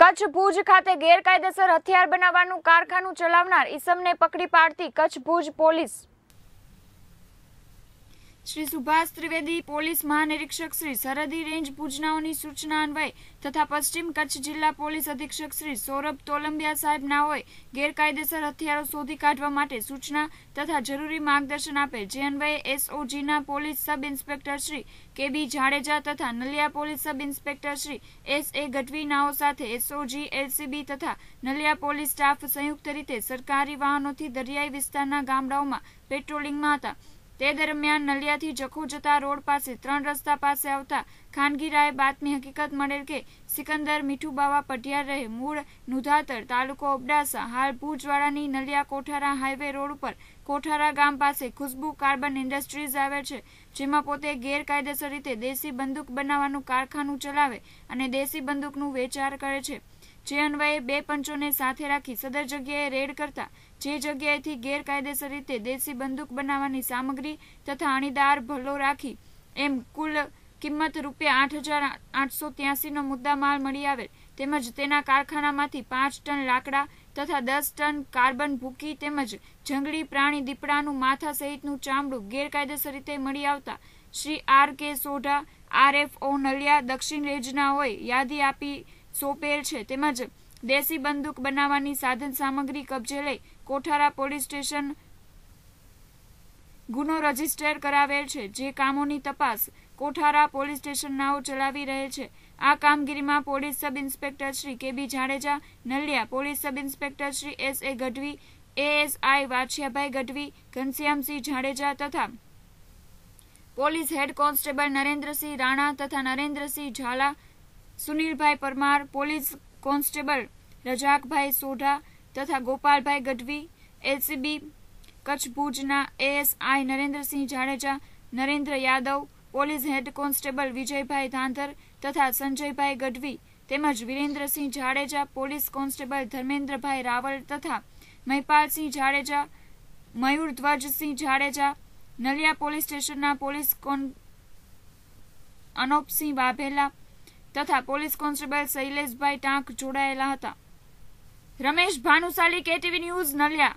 કચ્છ ભુજ ખાતે ગેરકાયદેસર હથિયાર બનાવવાનું કારખાનું ચલાવનાર ઈસમને પકડી પાડતી કચ્છ ભુજ પોલીસ શ્રી સુભાષ ત્રિવેદી પોલીસ મહાનિરીક્ષક શ્રી સરહદી રેન્જ ભુજનાઓની સૂચના અન્વયે તથા પશ્ચિમ કચ્છ જિલ્લા પોલીસ અધિક્ષક શ્રી સૌરભ તોલંબિયા સાહેબ નાઓએ ગેરકાયદેસર હથિયારો શોધી કાઢવા માટે સૂચના તથા જરૂરી માર્ગદર્શન આપે જે અન્વયે એસઓજીના police sub inspector Shri K B Jadeja તથા Naliya police sub inspector Shri S A Gadhvi નાઓ સાથે એસઓજી એલસીબી તથા નલિયા પોલીસ સ્ટાફ સંયુક્ત રીતે સરકારી વાહનોથી દરિયાઈ વિસ્તારના ગામડાઓમાં પેટ્રોલિંગમાં હતા તે દરમિયાન નલિયાથી જખૌ જતા રોડ પાસે ત્રણ રસ્તા પાસે આવતા ખાનગીરાએ બાતમી હકીકત મળેલ કે સિકંદર મીઠુબાવા પઢિયાર રહે મૂળ નુધાતર તાલુકો ઓબડાસા હાલ ભુજવાડાની નલિયા કોઠારા હાઈવે રોડ ઉપર કોઠારા ગામ પાસે ખુશ્બુ કાર્બન ઇન્ડસ્ટ્રીઝ આવે છે જેમાં પોતે ગેરકાયદેસર રીતે દેશી બંદૂક બનાવવાનું કારખાનું ચલાવે અને દેશી બંદૂકનું વેચાણ કરે છે જે અન્વયે બે પંચોને સાથે રાખી સદર જગ્યાએ રેડ કરતા જે જગ્યાએથી ગેરકાયદેસર રીતે દેશી બંદૂક બનાવવાની સામગ્રી તથા અણીદાર ભલ્લો રાખી એમ કુલ કિંમત રૂપિયા આઠ હજાર આઠસો ત્યાસીનો મુદ્દામાલ મળી આવેલ તેમજ તેના કારખાનામાંથી પાંચ ટન લાકડા તથા દસ ટન કાર્બન ભૂકી તેમજ જંગલી પ્રાણી દીપડાનું માથા સહિતનું ચામડું ગેરકાયદેસર રીતે મળી આવતા Shri R K Sodha R F O Naliya દક્ષિણ રેજના હોય યાદી આપી સોપેલ છે તેમજ દેશી બંદૂક બનાવવાની સાધન સામગ્રી કબજે લઈ કોઠારા પોલીસ સ્ટેશન ગુનો રજીસ્ટર કરાવેલ છે જે કામોની તપાસ કોઠારા પોલીસ સ્ટેશન નાઓ ચલાવી રહે છે આ કામગીરીમાં police sub inspector Shri K B Jadeja Naliya police sub inspector Shri S A Gadhvi ASI Vachhiyabhai Gadhvi Ghanshyamsinh Jadeja તથા police head constable Narendrasinh Rana તથા નરેન્દ્રસિંહ ઝાલા સુનિલભાઈ પરમાર પોલીસ કોન્સ્ટેબલ રજાકભાઈ સોઢા તથા ગોપાલભાઈ ગઢવી એલસીબી કચ્છ ભુજના ASI Narendrasinh Jadeja Narendra Yadav police head constable Vijaybhai Dhandhar તથા સંજયભાઈ ગઢવી તેમજ વિરેન્દ્રસિંહ જાડેજા પોલીસ કોન્સ્ટેબલ ધર્મેન્દ્રભાઈ રાવલ તથા મહિપાલસિંહ જાડેજા મયુર ધ્વજસિંહ જાડેજા નલિયા પોલીસ સ્ટેશનના પોલીસ કોન અનોપસિંહ વાભેલા તથા પોલીસ કોન્સ્ટેબલ શૈલેષભાઈ ટાંક જોડાયેલા હતા રમેશ ભાનુશાલી કેટીવી ન્યૂઝ નલિયા